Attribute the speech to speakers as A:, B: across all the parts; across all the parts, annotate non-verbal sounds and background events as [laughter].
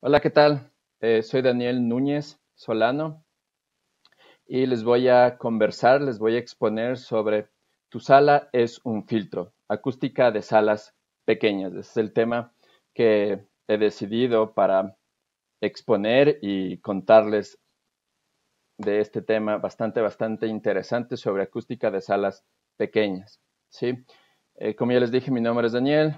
A: Hola, ¿qué tal? Eh, soy Daniel Núñez Solano y les voy a conversar, les voy a exponer sobre Tu sala es un filtro, acústica de salas pequeñas. Este es el tema que he decidido para exponer y contarles de este tema bastante, bastante interesante sobre acústica de salas pequeñas. ¿sí? Eh, como ya les dije, mi nombre es Daniel,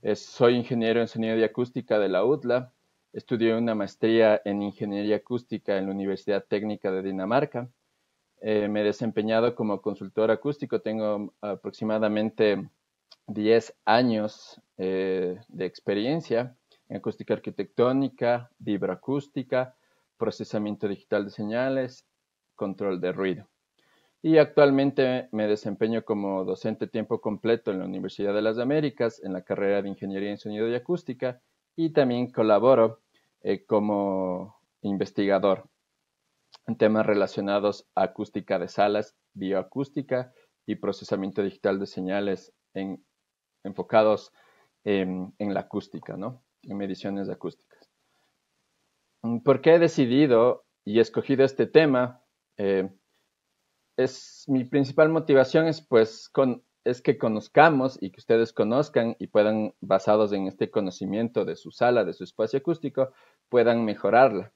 A: eh, soy ingeniero en sonido y acústica de la UTLA Estudié una maestría en ingeniería acústica en la Universidad Técnica de Dinamarca. Eh, me he desempeñado como consultor acústico. Tengo aproximadamente 10 años eh, de experiencia en acústica arquitectónica, vibroacústica, procesamiento digital de señales, control de ruido. Y actualmente me desempeño como docente tiempo completo en la Universidad de las Américas en la carrera de Ingeniería en Sonido y Acústica y también colaboro eh, como investigador en temas relacionados a acústica de salas, bioacústica y procesamiento digital de señales enfocados en, la acústica, ¿no? En mediciones acústicas. Mm, ¿Por qué he decidido y escogido este tema? Eh, es, mi principal motivación es pues con, es que conozcamos y que ustedes conozcan y puedan, basados en este conocimiento de su sala, de su espacio acústico, puedan mejorarla,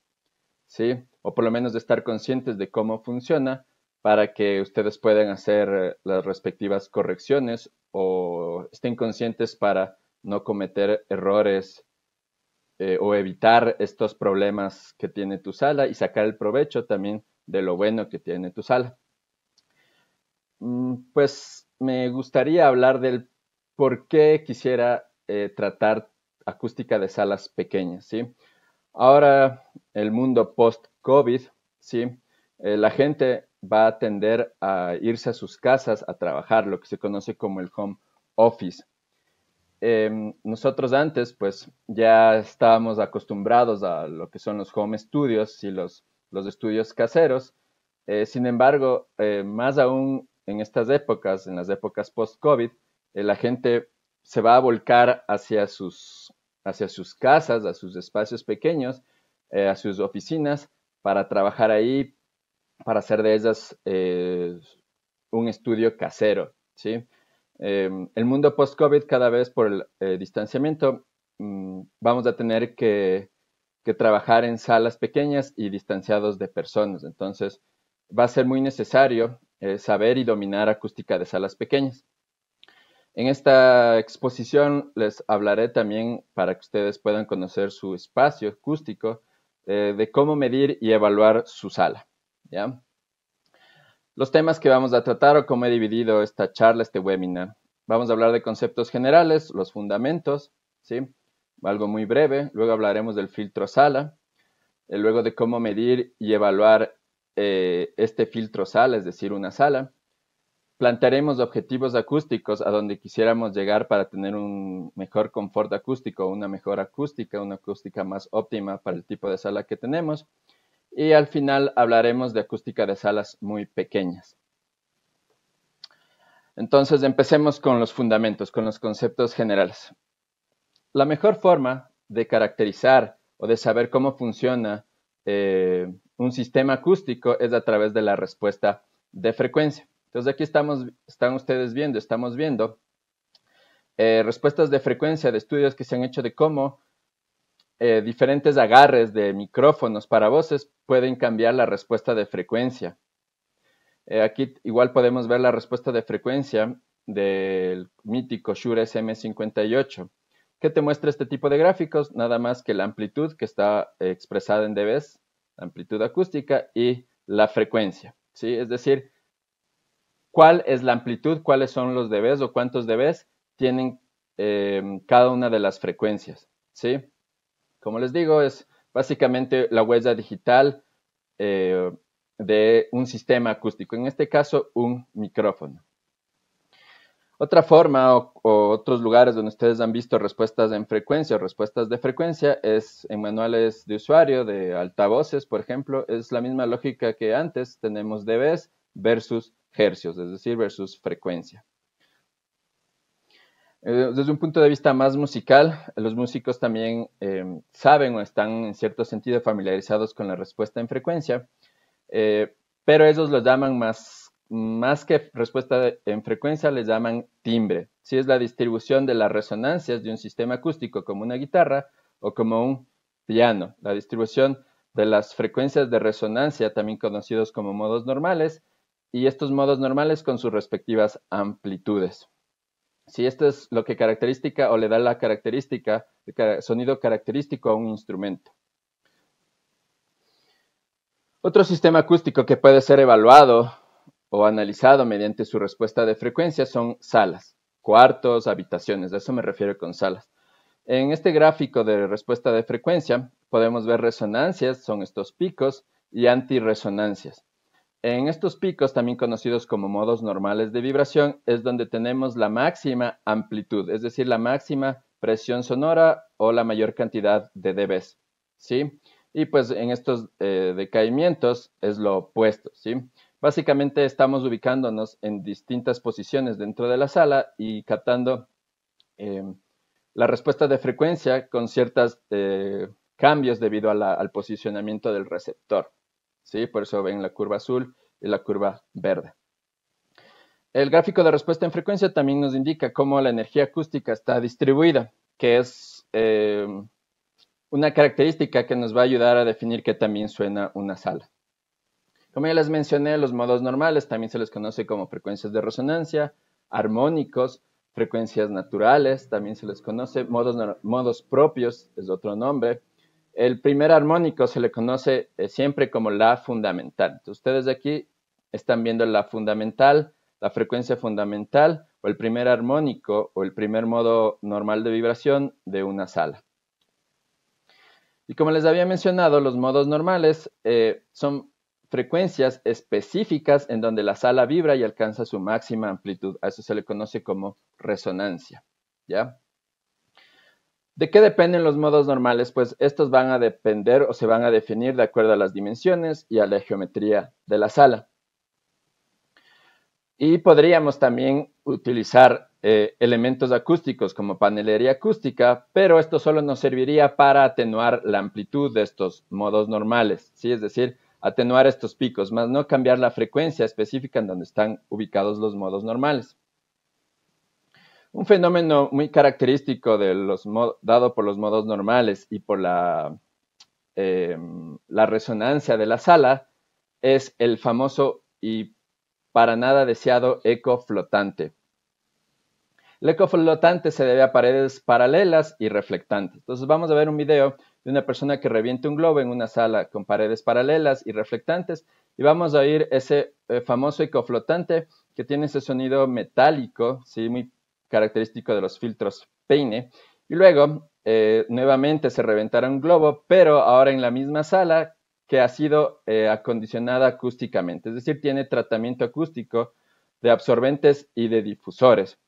A: ¿sí? O por lo menos de estar conscientes de cómo funciona para que ustedes puedan hacer eh, las respectivas correcciones o estén conscientes para no cometer errores eh, o evitar estos problemas que tiene tu sala y sacar el provecho también de lo bueno que tiene tu sala. Mm, pues me gustaría hablar del por qué quisiera eh, tratar acústica de salas pequeñas, ¿sí? Ahora, el mundo post-COVID, ¿sí? Eh, la gente va a tender a irse a sus casas a trabajar, lo que se conoce como el home office. Em, nosotros antes, pues, ya estábamos acostumbrados a lo que son los home studios y los, los estudios caseros. Eh, sin embargo, más aún en estas épocas, en las épocas post-COVID, la gente se va a volcar hacia sus, hacia sus casas, a sus espacios pequeños, eh, a sus oficinas, para trabajar ahí, para hacer de ellas eh, un estudio casero. ¿sí? Em, el mundo post-COVID, cada vez por el eh, distanciamiento, mm, vamos a tener que, que trabajar en salas pequeñas y distanciados de personas. Entonces, va a ser muy necesario eh, saber y dominar acústica de salas pequeñas. En esta exposición les hablaré también para que ustedes puedan conocer su espacio acústico, eh, de cómo medir y evaluar su sala. Los temas que vamos a tratar o cómo he dividido esta charla, este webinar. Vamos a hablar de conceptos generales, los fundamentos, ¿sí? algo muy breve. Luego hablaremos del filtro sala, y eh, luego de cómo medir y evaluar eh, este filtro sala, es decir, una sala. Plantaremos objetivos acústicos a donde quisiéramos llegar para tener un mejor confort acústico, una mejor acústica, una acústica más óptima para el tipo de sala que tenemos. Y al final hablaremos de acústica de salas muy pequeñas. Entonces empecemos con los fundamentos, con los conceptos generales. La mejor forma de caracterizar o de saber cómo funciona eh, un sistema acústico es a través de la respuesta de frecuencia. Entonces aquí estamos, están ustedes viendo, estamos viendo eh, respuestas de frecuencia de estudios que se han hecho de cómo eh, diferentes agarres de micrófonos para voces pueden cambiar la respuesta de frecuencia. Eh, aquí igual podemos ver la respuesta de frecuencia del mítico Shure SM58. ¿Qué te muestra este tipo de gráficos? Nada más que la amplitud que está expresada en dBs la amplitud acústica y la frecuencia, ¿sí? Es decir, cuál es la amplitud, cuáles son los dBs o cuántos dBs tienen em, cada una de las frecuencias, ¿sí? Como les digo, es básicamente la huella digital eh, de un sistema acústico, en este caso un micrófono, otra forma o, otros lugares donde ustedes han visto respuestas en frecuencia o respuestas de frecuencia es en manuales de usuario, de altavoces, por ejemplo. Es la misma lógica que antes tenemos dBs versus hercios, es decir, versus frecuencia. Eh, desde un punto de vista más musical, los músicos también em, saben o están en cierto sentido familiarizados con la respuesta en frecuencia, eh, pero ellos lo llaman más más que respuesta en frecuencia, les llaman timbre. Si es la distribución de las resonancias de un sistema acústico como una guitarra o como un piano, la distribución de las frecuencias de resonancia, también conocidos como modos normales, y estos modos normales con sus respectivas amplitudes. Si esto es lo que caracteriza o le da la característica, el sonido característico a un instrumento. Otro sistema acústico que puede ser evaluado o analizado mediante su respuesta de frecuencia son salas, cuartos, habitaciones. A eso me refiero con salas. En este gráfico de respuesta de frecuencia podemos ver resonancias, son estos picos, y antiresonancias. En estos picos, también conocidos como modos normales de vibración, es donde tenemos la máxima amplitud, es decir, la máxima presión sonora o la mayor cantidad de dBs, ¿sí? Y pues en estos eh, decaimientos es lo opuesto, ¿sí? Básicamente estamos ubicándonos en distintas posiciones dentro de la sala y captando em, la respuesta de frecuencia con ciertos eh, cambios debido al posicionamiento del receptor. ¿sí? Por eso ven la curva azul y la curva verde. El gráfico de respuesta en frecuencia también nos indica cómo la energía acústica está distribuida, que es em, una característica que nos va a ayudar a definir qué también suena una sala. Como ya les mencioné, los modos normales también se les conoce como frecuencias de resonancia, armónicos, frecuencias naturales, también se les conoce, modos, modos propios es otro nombre. El primer armónico se le conoce eh, siempre como la fundamental. ustedes de aquí están viendo la fundamental, la frecuencia fundamental o el primer armónico o el primer modo normal de vibración de una sala. Y como les había mencionado, los modos normales eh, son frecuencias específicas en donde la sala vibra y alcanza su máxima amplitud. A eso se le conoce como resonancia. ¿Ya? ¿De qué dependen los modos normales? Pues estos van a depender o se van a definir de acuerdo a las dimensiones y a la geometría de la sala. Y podríamos también utilizar eh, elementos acústicos como panelería acústica, pero esto solo nos serviría para atenuar la amplitud de estos modos normales, ¿sí? Es decir, atenuar estos picos, más no cambiar la frecuencia específica en donde están ubicados los modos normales. Un fenómeno muy característico dado por los modos normales y por la, eh, la resonancia de la sala es el famoso y para nada deseado eco flotante. El eco flotante se debe a paredes paralelas y reflectantes. Entonces vamos a ver un video de una persona que reviente un globo en una sala con paredes paralelas y reflectantes y vamos a oír ese eh, famoso eco flotante que tiene ese sonido metálico, ¿sí? muy característico de los filtros peine. Y luego, eh, nuevamente se reventará un globo, pero ahora en la misma sala que ha sido eh, acondicionada acústicamente, es decir, tiene tratamiento acústico de absorbentes y de difusores.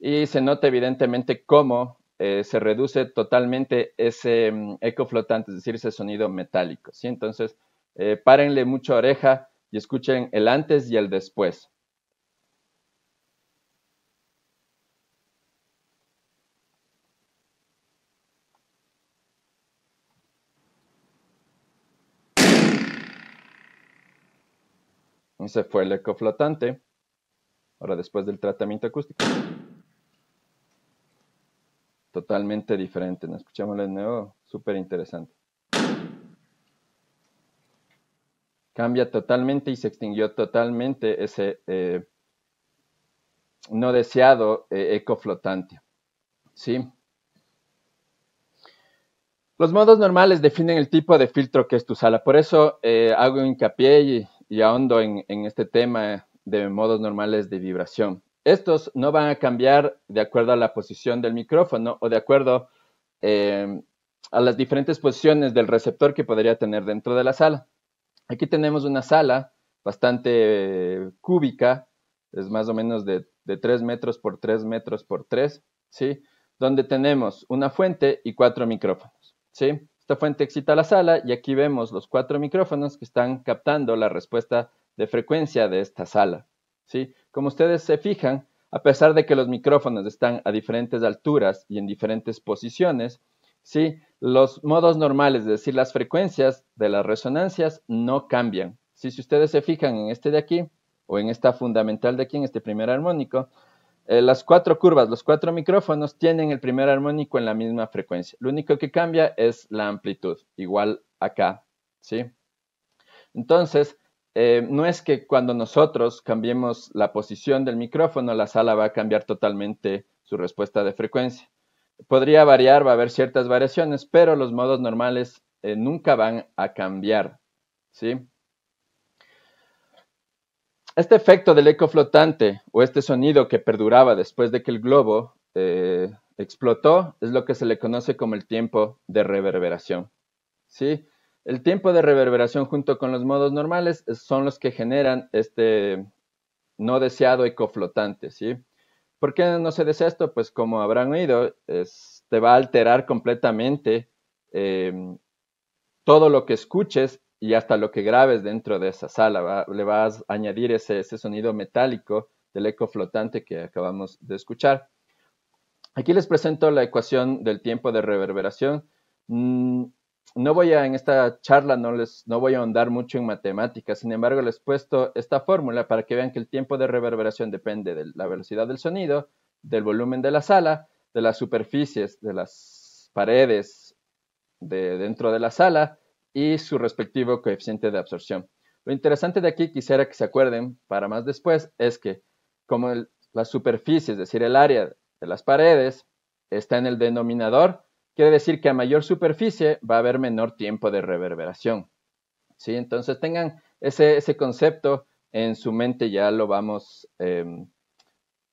A: Y se nota evidentemente cómo eh, se reduce totalmente ese mm, eco flotante, es decir, ese sonido metálico. ¿sí? Entonces, eh, párenle mucho oreja y escuchen el antes y el después. se fue el eco flotante. Ahora después del tratamiento acústico totalmente diferente. ¿No escuchamos de nuevo? Súper interesante. Cambia totalmente y se extinguió totalmente ese eh, no deseado eh, eco flotante. ¿Sí? Los modos normales definen el tipo de filtro que es tu sala. Por eso eh, hago hincapié y, ahondo en, este tema de modos normales de vibración estos no van a cambiar de acuerdo a la posición del micrófono o de acuerdo eh, a las diferentes posiciones del receptor que podría tener dentro de la sala. Aquí tenemos una sala bastante eh, cúbica, es más o menos de, 3 metros por 3 metros por 3, Donde tenemos una fuente y cuatro micrófonos, Esta fuente excita la sala y aquí vemos los cuatro micrófonos que están captando la respuesta de frecuencia de esta sala. Como ustedes se fijan, a pesar de que los micrófonos están a diferentes alturas y en diferentes posiciones, ¿sí? los modos normales, es decir, las frecuencias de las resonancias no cambian. Si ustedes se fijan en este de aquí, o en esta fundamental de aquí, en este primer armónico, eh, las cuatro curvas, los cuatro micrófonos tienen el primer armónico en la misma frecuencia. Lo único que cambia es la amplitud, igual acá, ¿sí? Entonces, eh, no es que cuando nosotros cambiemos la posición del micrófono, la sala va a cambiar totalmente su respuesta de frecuencia. Podría variar, va a haber ciertas variaciones, pero los modos normales eh, nunca van a cambiar. ¿sí? Este efecto del eco flotante o este sonido que perduraba después de que el globo eh, explotó es lo que se le conoce como el tiempo de reverberación. ¿sí? El tiempo de reverberación junto con los modos normales son los que generan este no deseado eco flotante, ¿sí? ¿Por qué no se desea esto? Pues como habrán oído, te va a alterar completamente em, todo lo que escuches y hasta lo que grabes dentro de esa sala. le vas a añadir ese, ese sonido metálico del eco flotante que acabamos de escuchar. Aquí les presento la ecuación del tiempo de reverberación. Mm, no voy a, en esta charla no les, no voy a ahondar mucho en matemáticas, sin embargo les he puesto esta fórmula para que vean que el tiempo de reverberación depende de la velocidad del sonido, del volumen de la sala, de las superficies, de las paredes de dentro de la sala y su respectivo coeficiente de absorción. Lo interesante de aquí, quisiera que se acuerden para más después, es que como la superficie, es decir, el área de las paredes, está en el denominador, Quiere decir que a mayor superficie va a haber menor tiempo de reverberación. ¿sí? Entonces tengan ese, concepto en su mente, ya lo vamos em,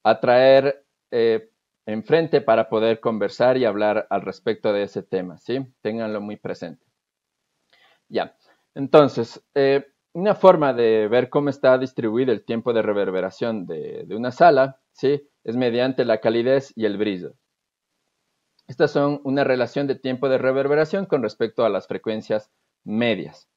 A: a traer eh, enfrente para poder conversar y hablar al respecto de ese tema. ¿sí? Ténganlo muy presente. Ya, entonces, eh, una forma de ver cómo está distribuido el tiempo de reverberación de, una sala es mediante la calidez y el brillo. Estas son una relación de tiempo de reverberación con respecto a las frecuencias medias.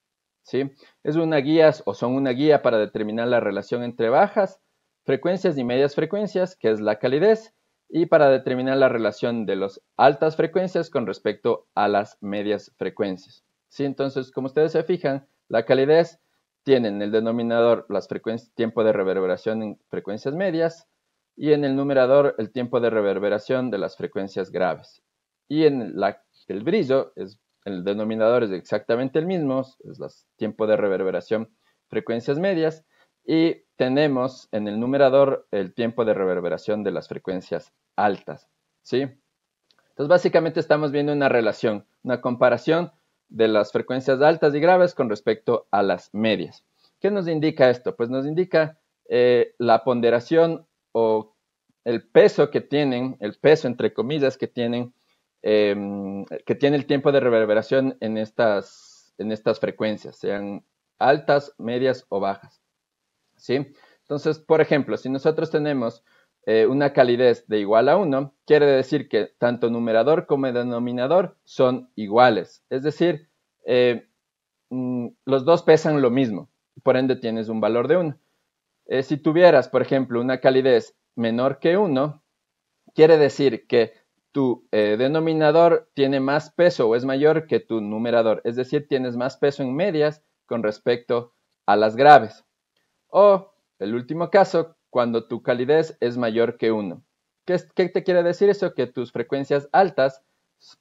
A: ¿sí? Es una guía o son una guía para determinar la relación entre bajas frecuencias y medias frecuencias, que es la calidez, y para determinar la relación de las altas frecuencias con respecto a las medias frecuencias. ¿sí? Entonces, como ustedes se fijan, la calidez tiene en el denominador las tiempo de reverberación en frecuencias medias, y en el numerador el tiempo de reverberación de las frecuencias graves. Y en el brillo, es, el denominador es exactamente el mismo, es el tiempo de reverberación frecuencias medias, y tenemos en el numerador el tiempo de reverberación de las frecuencias altas. ¿sí? Entonces básicamente estamos viendo una relación, una comparación de las frecuencias altas y graves con respecto a las medias. ¿Qué nos indica esto? Pues nos indica eh, la ponderación o el peso que tienen, el peso entre comillas que tienen, em, que tiene el tiempo de reverberación en estas, en estas frecuencias, sean altas, medias o bajas. ¿Sí? Entonces, por ejemplo, si nosotros tenemos eh, una calidez de igual a 1, quiere decir que tanto numerador como denominador son iguales. Es decir, eh, mm, los dos pesan lo mismo, por ende tienes un valor de 1. Eh, si tuvieras, por ejemplo, una calidez menor que 1, quiere decir que tu eh, denominador tiene más peso o es mayor que tu numerador, es decir, tienes más peso en medias con respecto a las graves. O el último caso, cuando tu calidez es mayor que 1. ¿Qué, ¿Qué, te quiere decir eso? Que tus frecuencias altas,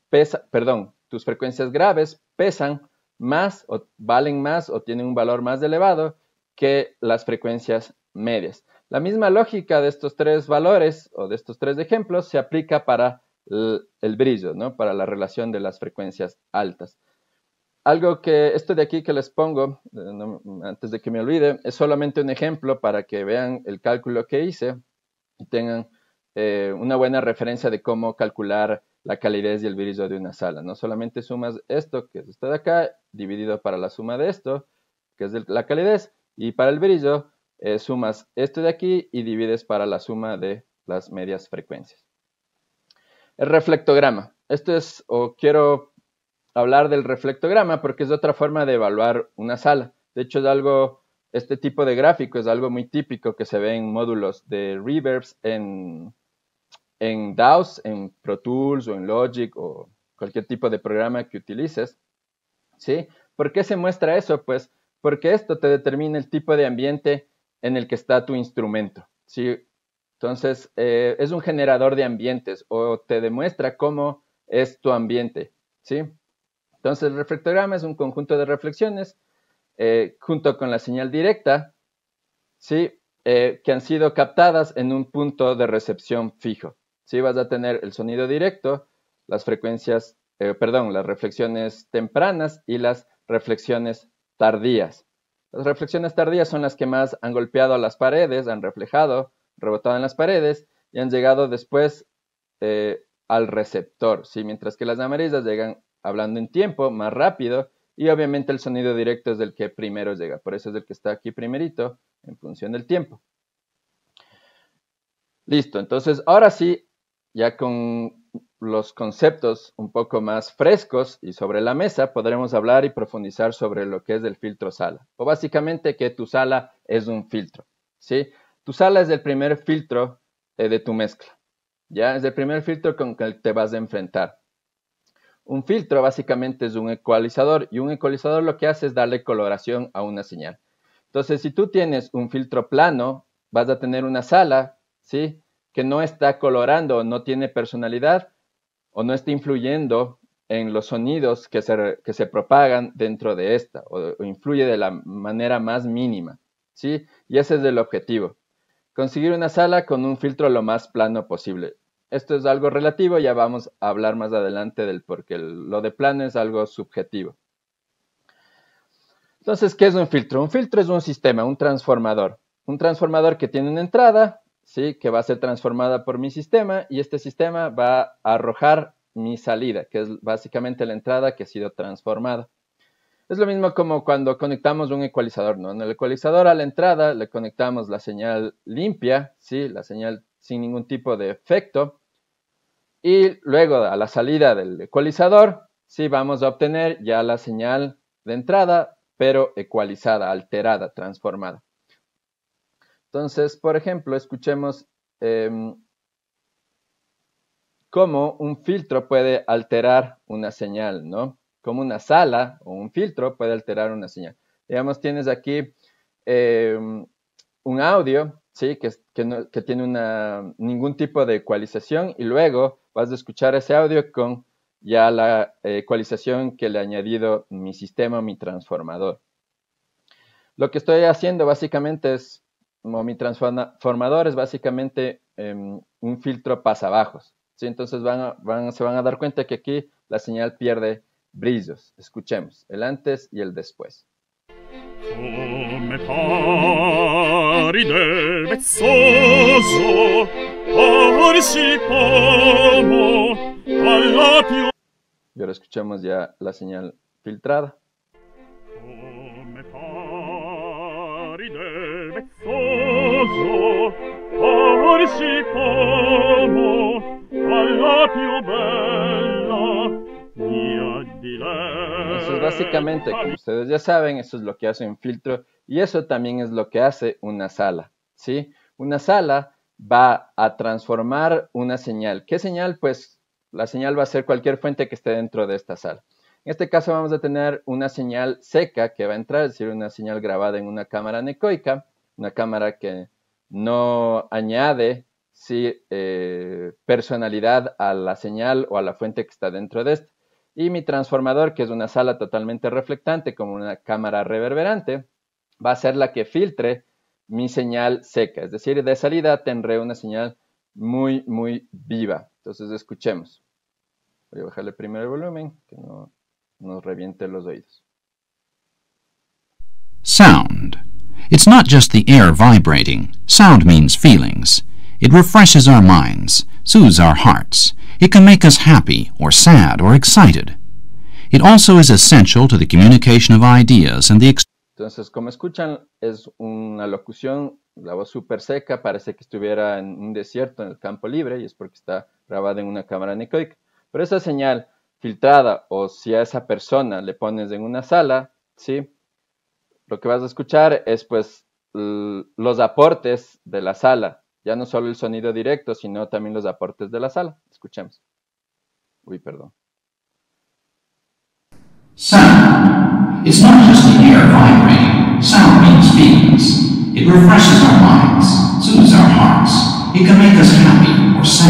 A: pesa, perdón, tus frecuencias graves pesan más o valen más o tienen un valor más elevado que las frecuencias medias. La misma lógica de estos tres valores o de estos tres ejemplos se aplica para el, brillo, ¿no? para la relación de las frecuencias altas. Algo que esto de aquí que les pongo, eh, antes de que me olvide, es solamente un ejemplo para que vean el cálculo que hice y tengan eh, una buena referencia de cómo calcular la calidez y el brillo de una sala. No solamente sumas esto, que es esto de acá, dividido para la suma de esto, que es la calidez, y para el brillo, eh, sumas esto de aquí y divides para la suma de las medias frecuencias. El reflectograma. Esto es, o quiero hablar del reflectograma porque es otra forma de evaluar una sala. De hecho, es algo, este tipo de gráfico es algo muy típico que se ve en módulos de reverbs, en, en en Pro Tools o en Logic o cualquier tipo de programa que utilices. ¿Sí? ¿Por qué se muestra eso? Pues porque esto te determina el tipo de ambiente en el que está tu instrumento. ¿sí? Entonces, eh, es un generador de ambientes o te demuestra cómo es tu ambiente. ¿sí? Entonces, el reflectograma es un conjunto de reflexiones eh, junto con la señal directa ¿sí? Eh, que han sido captadas en un punto de recepción fijo. ¿sí? Vas a tener el sonido directo, las frecuencias, perdón, las reflexiones tempranas y las reflexiones Tardías. Las reflexiones tardías son las que más han golpeado a las paredes, han reflejado, rebotado en las paredes y han llegado después eh, al receptor, ¿sí? mientras que las amarillas llegan hablando en tiempo, más rápido, y obviamente el sonido directo es el que primero llega, por eso es el que está aquí primerito en función del tiempo. Listo, entonces ahora sí, ya con los conceptos un poco más frescos y sobre la mesa podremos hablar y profundizar sobre lo que es el filtro sala, o básicamente que tu sala es un filtro, ¿sí? Tu sala es el primer filtro eh, de tu mezcla, ¿ya? Es el primer filtro con el que te vas a enfrentar. Un filtro básicamente es un ecualizador y un ecualizador lo que hace es darle coloración a una señal. Entonces, si tú tienes un filtro plano, vas a tener una sala, ¿sí? Que no está colorando, no tiene personalidad, o no está influyendo en los sonidos que se, que se propagan dentro de esta o, influye de la manera más mínima, ¿sí? Y ese es el objetivo. Conseguir una sala con un filtro lo más plano posible. Esto es algo relativo, ya vamos a hablar más adelante del porque lo de plano es algo subjetivo. Entonces, ¿qué es un filtro? Un filtro es un sistema, un transformador. Un transformador que tiene una entrada, ¿sí? que va a ser transformada por mi sistema y este sistema va a arrojar mi salida, que es básicamente la entrada que ha sido transformada. Es lo mismo como cuando conectamos un ecualizador, ¿no? En el ecualizador a la entrada le conectamos la señal limpia, ¿sí? La señal sin ningún tipo de efecto. Y luego a la salida del ecualizador, sí vamos a obtener ya la señal de entrada, pero ecualizada, alterada, transformada. Entonces, por ejemplo, escuchemos em, cómo un filtro puede alterar una señal, ¿no? Como una sala o un filtro puede alterar una señal. Digamos, tienes aquí em, un audio, ¿sí? Que, tiene ningún tipo de ecualización y luego vas a escuchar ese audio con ya la eh, ecualización que le ha añadido mi sistema, mi transformador. Lo que estoy haciendo básicamente es o mi transformador es básicamente em, un filtro pasabajos. ¿sí? Entonces van se van a dar cuenta que aquí la señal pierde brillos. Escuchemos el antes y el después. Y ahora escuchamos ya la señal filtrada. Eso es básicamente, como ustedes ya saben, eso es lo que hace un filtro y eso también es lo que hace una sala, ¿sí? Una sala va a transformar una señal. ¿Qué señal? Pues la señal va a ser cualquier fuente que esté dentro de esta sala. En este caso vamos a tener una señal seca que va a entrar, es decir, una señal grabada en una cámara necoica, una cámara que no añade eh, personalidad a la señal o a la fuente que está dentro de esto. Y mi transformador, que es una sala totalmente reflectante, como una cámara reverberante, va a ser la que filtre mi señal seca. Es decir, de salida tendré una señal muy, muy viva. Entonces, escuchemos. Voy a bajarle primero el volumen, que no nos reviente los oídos. Sound. It's not just the air vibrating. Sound means feelings. It refreshes our minds, soothes our hearts. It can make us happy or sad or excited. It also is essential to the communication of ideas and the Entonces, como escuchan, es una locución, la voz súper seca, parece que estuviera en un desierto, en el campo libre, y es porque está grabada en una cámara necoica. Pero esa señal filtrada, o si a esa persona le pones en una sala, ¿sí? Lo que vas a escuchar es pues los aportes de la sala, ya no solo el sonido directo, sino también los aportes de la sala. Escuchemos. Uy, perdón. Sound not just the air Sound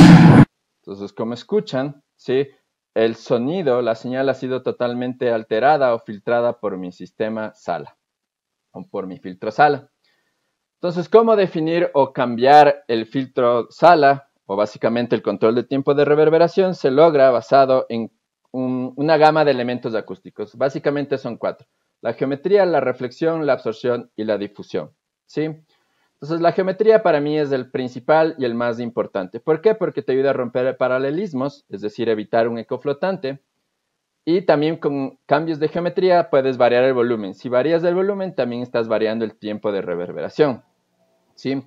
A: happy or Entonces, como escuchan, sí, el sonido, la señal ha sido totalmente alterada o filtrada por mi sistema sala por mi filtro sala. Entonces, ¿cómo definir o cambiar el filtro sala o básicamente el control de tiempo de reverberación? Se logra basado en una gama de elementos acústicos. Básicamente son cuatro. La geometría, la reflexión, la absorción y la difusión. ¿Sí? Entonces, la geometría para mí es el principal y el más importante. ¿Por qué? Porque te ayuda a romper paralelismos, es decir, evitar un eco flotante. Y también con cambios de geometría puedes variar el volumen. Si varias el volumen, también estás variando el tiempo de reverberación. ¿sí?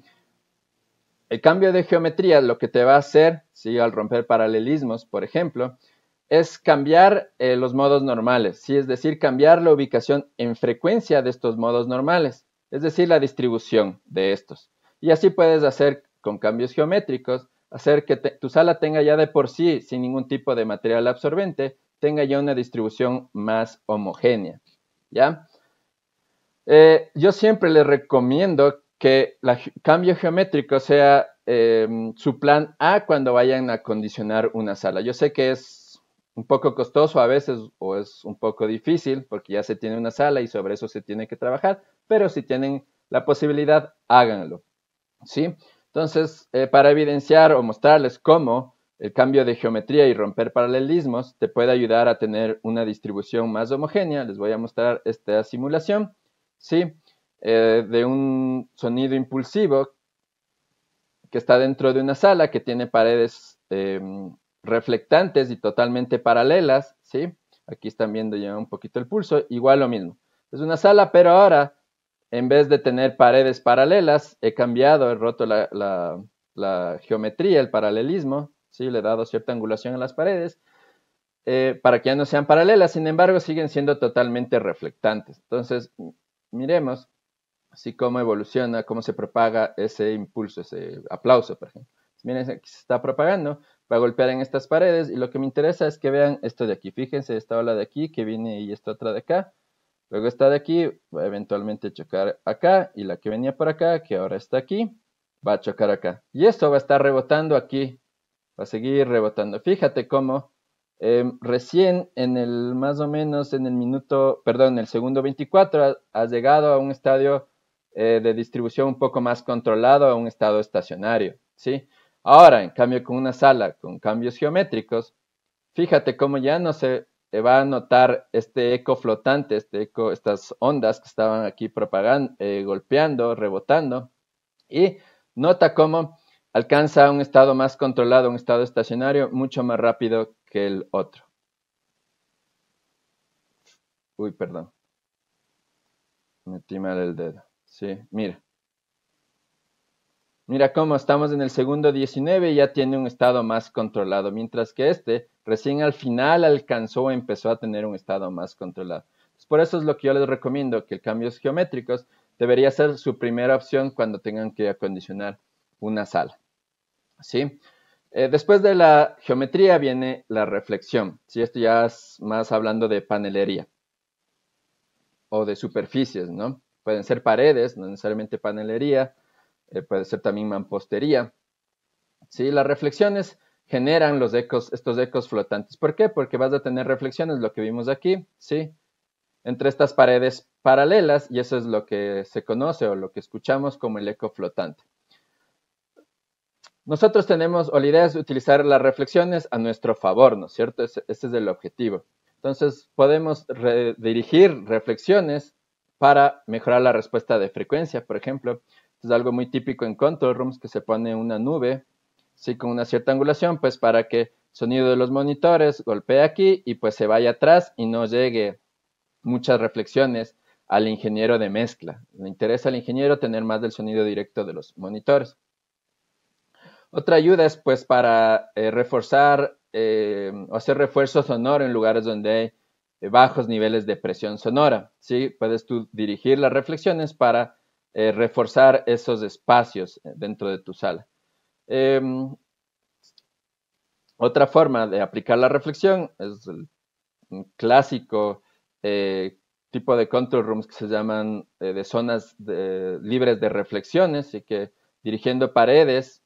A: El cambio de geometría lo que te va a hacer, si al romper paralelismos, por ejemplo, es cambiar eh, los modos normales, es decir, cambiar la ubicación en frecuencia de estos modos normales, es decir, la distribución de estos. Y así puedes hacer con cambios geométricos, hacer que tu sala tenga ya de por sí, sin ningún tipo de material absorbente, tenga ya una distribución más homogénea, ¿ya? Eh, yo siempre les recomiendo que el cambio geométrico sea em, su plan A cuando vayan a condicionar una sala. Yo sé que es un poco costoso a veces o es un poco difícil porque ya se tiene una sala y sobre eso se tiene que trabajar, pero si tienen la posibilidad, háganlo. ¿sí? Entonces, eh, para evidenciar o mostrarles cómo el cambio de geometría y romper paralelismos te puede ayudar a tener una distribución más homogénea. Les voy a mostrar esta simulación, ¿sí? Eh, de un sonido impulsivo que está dentro de una sala que tiene paredes eh, reflectantes y totalmente paralelas, ¿sí? Aquí están viendo ya un poquito el pulso, igual lo mismo. Es una sala, pero ahora, en vez de tener paredes paralelas, he cambiado, he roto la geometría, el paralelismo, ¿sí? le he dado cierta angulación a las paredes eh, para que ya no sean paralelas, sin embargo siguen siendo totalmente reflectantes. Entonces, miremos así cómo evoluciona, cómo se propaga ese impulso, ese aplauso, por ejemplo. Pues miren, aquí se está propagando, va a golpear en estas paredes y lo que me interesa es que vean esto de aquí. Fíjense, esta ola de aquí que viene y esta otra de acá. Luego esta de aquí va a eventualmente chocar acá y la que venía por acá, que ahora está aquí, va a chocar acá. Y esto va a estar rebotando aquí va a seguir rebotando. Fíjate cómo em, recién en el más o menos en el minuto, perdón, en el segundo 24, has, llegado a un estadio eh, de distribución un poco más controlado, a un estado estacionario, ¿sí? Ahora, en cambio, con una sala con cambios geométricos, fíjate cómo ya no se va a notar este eco flotante, este eco, estas ondas que estaban aquí propagando, eh, golpeando, rebotando, y nota cómo alcanza un estado más controlado, un estado estacionario, mucho más rápido que el otro. Uy, perdón. Metí mal el dedo. Sí, mira. Mira cómo estamos en el segundo 19 y ya tiene un estado más controlado, mientras que este recién al final alcanzó empezó a tener un estado más controlado. por eso es lo que yo les recomiendo, que el cambios geométricos debería ser su primera opción cuando tengan que acondicionar una sala. ¿sí? Eh, después de la geometría viene la reflexión, ¿sí? Esto ya es más hablando de panelería o de superficies, ¿no? Pueden ser paredes, no necesariamente panelería, eh, puede ser también mampostería, ¿sí? Las reflexiones generan los ecos, estos ecos flotantes. ¿Por qué? Porque vas a tener reflexiones, lo que vimos aquí, ¿sí? Entre estas paredes paralelas y eso es lo que se conoce o lo que escuchamos como el eco flotante. Nosotros tenemos, o la idea es utilizar las reflexiones a nuestro favor, ¿no es cierto? Ese, es el objetivo. Entonces, podemos redirigir reflexiones para mejorar la respuesta de frecuencia, por ejemplo. Es algo muy típico en control rooms que se pone una nube, sí, con una cierta angulación, pues para que el sonido de los monitores golpee aquí y pues se vaya atrás y no llegue muchas reflexiones al ingeniero de mezcla. Le interesa al ingeniero tener más del sonido directo de los monitores. Otra ayuda es pues para eh, reforzar eh, o hacer refuerzo sonoro en lugares donde hay eh, bajos niveles de presión sonora. ¿sí? Puedes tú dirigir las reflexiones para reforzar esos espacios dentro de tu sala. Em, otra forma de aplicar la reflexión es el clásico tipo de control rooms que se llaman de zonas libres de reflexiones y que dirigiendo paredes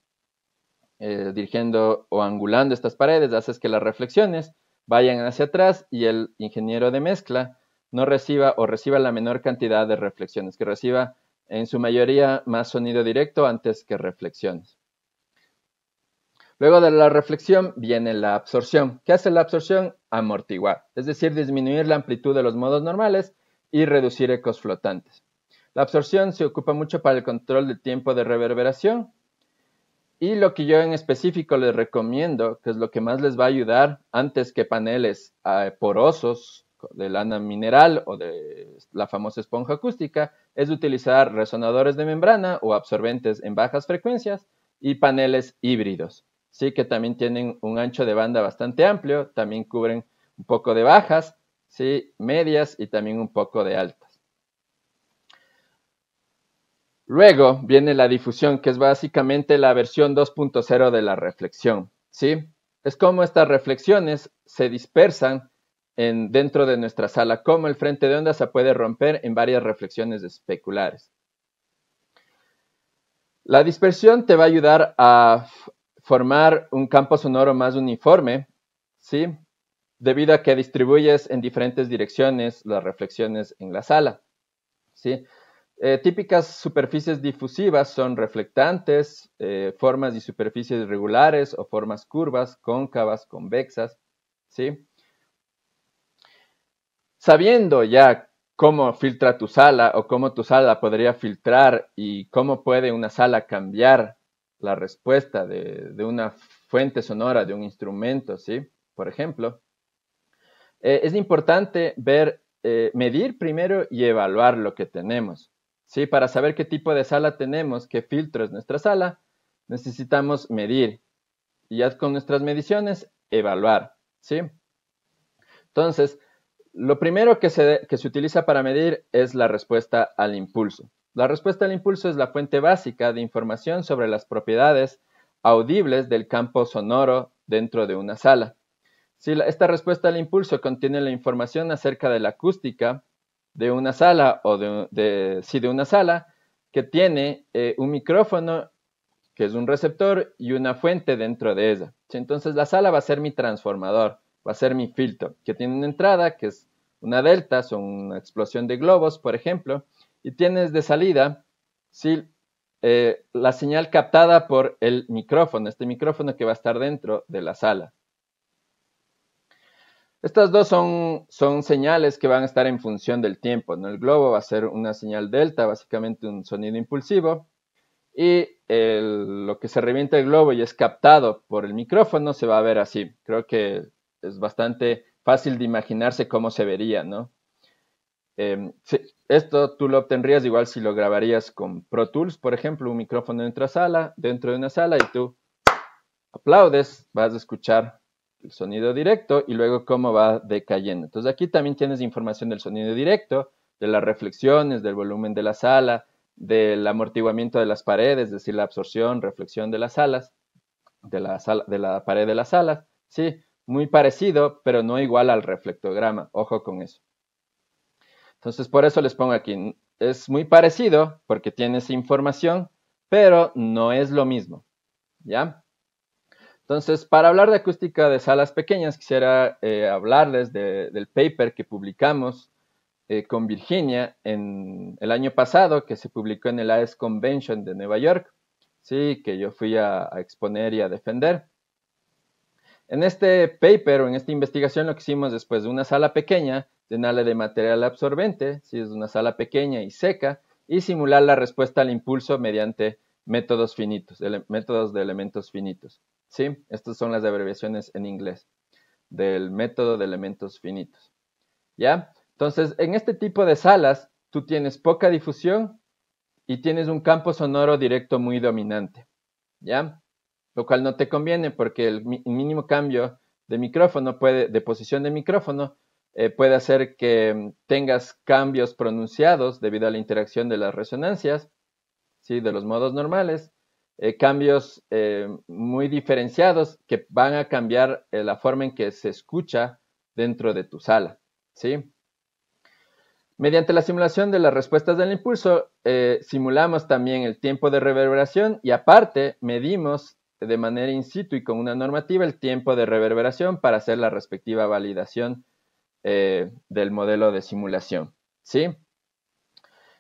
A: eh, dirigiendo o angulando estas paredes, haces que las reflexiones vayan hacia atrás y el ingeniero de mezcla no reciba o reciba la menor cantidad de reflexiones, que reciba en su mayoría más sonido directo antes que reflexiones. Luego de la reflexión viene la absorción. ¿Qué hace la absorción? Amortiguar, es decir, disminuir la amplitud de los modos normales y reducir ecos flotantes. La absorción se ocupa mucho para el control del tiempo de reverberación y lo que yo en específico les recomiendo, que es lo que más les va a ayudar antes que paneles eh, porosos de lana mineral o de la famosa esponja acústica, es utilizar resonadores de membrana o absorbentes en bajas frecuencias y paneles híbridos. Sí que también tienen un ancho de banda bastante amplio, también cubren un poco de bajas, sí, medias y también un poco de altas. Luego viene la difusión, que es básicamente la versión 2.0 de la reflexión, ¿sí? Es como estas reflexiones se dispersan en, dentro de nuestra sala, como el frente de onda se puede romper en varias reflexiones especulares. La dispersión te va a ayudar a formar un campo sonoro más uniforme, ¿sí? Debido a que distribuyes en diferentes direcciones las reflexiones en la sala, ¿sí? Eh, típicas superficies difusivas son reflectantes, eh, formas y superficies irregulares o formas curvas, cóncavas, convexas, ¿sí? Sabiendo ya cómo filtra tu sala o cómo tu sala podría filtrar y cómo puede una sala cambiar la respuesta de, una fuente sonora, de un instrumento, ¿sí? Por ejemplo, eh, es importante ver, medir primero y evaluar lo que tenemos. ¿sí? Para saber qué tipo de sala tenemos, qué filtro es nuestra sala, necesitamos medir y ya con nuestras mediciones evaluar, ¿sí? Entonces, lo primero que se, utiliza para medir es la respuesta al impulso. La respuesta al impulso es la fuente básica de información sobre las propiedades audibles del campo sonoro dentro de una sala. Si esta respuesta al impulso contiene la información acerca de la acústica, de una sala o de, sí, de una sala que tiene eh, un micrófono que es un receptor y una fuente dentro de ella. Entonces la sala va a ser mi transformador, va a ser mi filtro, que tiene una entrada que es una delta, son una explosión de globos, por ejemplo, y tienes de salida eh, la señal captada por el micrófono, este micrófono que va a estar dentro de la sala. Estas dos son, señales que van a estar en función del tiempo. El globo va a ser una señal delta, básicamente un sonido impulsivo. Y lo que se revienta el globo y es captado por el micrófono se va a ver así. Creo que es bastante fácil de imaginarse cómo se vería, ¿no? Em, esto tú lo obtendrías igual si lo grabarías con Pro Tools, por ejemplo, un micrófono dentro de, sala, dentro de una sala y tú aplaudes, vas a escuchar el sonido directo y luego cómo va decayendo. Entonces aquí también tienes información del sonido directo, de las reflexiones, del volumen de la sala, del amortiguamiento de las paredes, es decir, la absorción, reflexión de las alas, de la, sala, de la pared de las salas. Sí, muy parecido, pero no igual al reflectograma. Ojo con eso. Entonces, por eso les pongo aquí. Es muy parecido porque tienes información, pero no es lo mismo. ¿Ya? Entonces, para hablar de acústica de salas pequeñas, quisiera eh, hablarles del paper que publicamos eh, con Virginia en el año pasado, que se publicó en el AES Convention de Nueva York, sí, que yo fui a, exponer y a defender. En este paper o en esta investigación lo que hicimos después de una sala pequeña, llenarla de material absorbente, si es una sala pequeña y seca, y simular la respuesta al impulso mediante métodos finitos, métodos de elementos finitos. Sí, estas son las abreviaciones en inglés del método de elementos finitos. ¿Ya? Entonces, en este tipo de salas, tú tienes poca difusión y tienes un campo sonoro directo muy dominante. ¿Ya? Lo cual no te conviene porque el mínimo cambio de micrófono puede, de posición de micrófono, eh, puede hacer que mm, tengas cambios pronunciados debido a la interacción de las resonancias, ¿sí? de los modos normales, eh, cambios eh, muy diferenciados que van a cambiar eh, la forma en que se escucha dentro de tu sala. ¿sí? Mediante la simulación de las respuestas del impulso, simulamos también el tiempo de reverberación y aparte medimos de manera in situ y con una normativa el tiempo de reverberación para hacer la respectiva validación del modelo de simulación. ¿sí?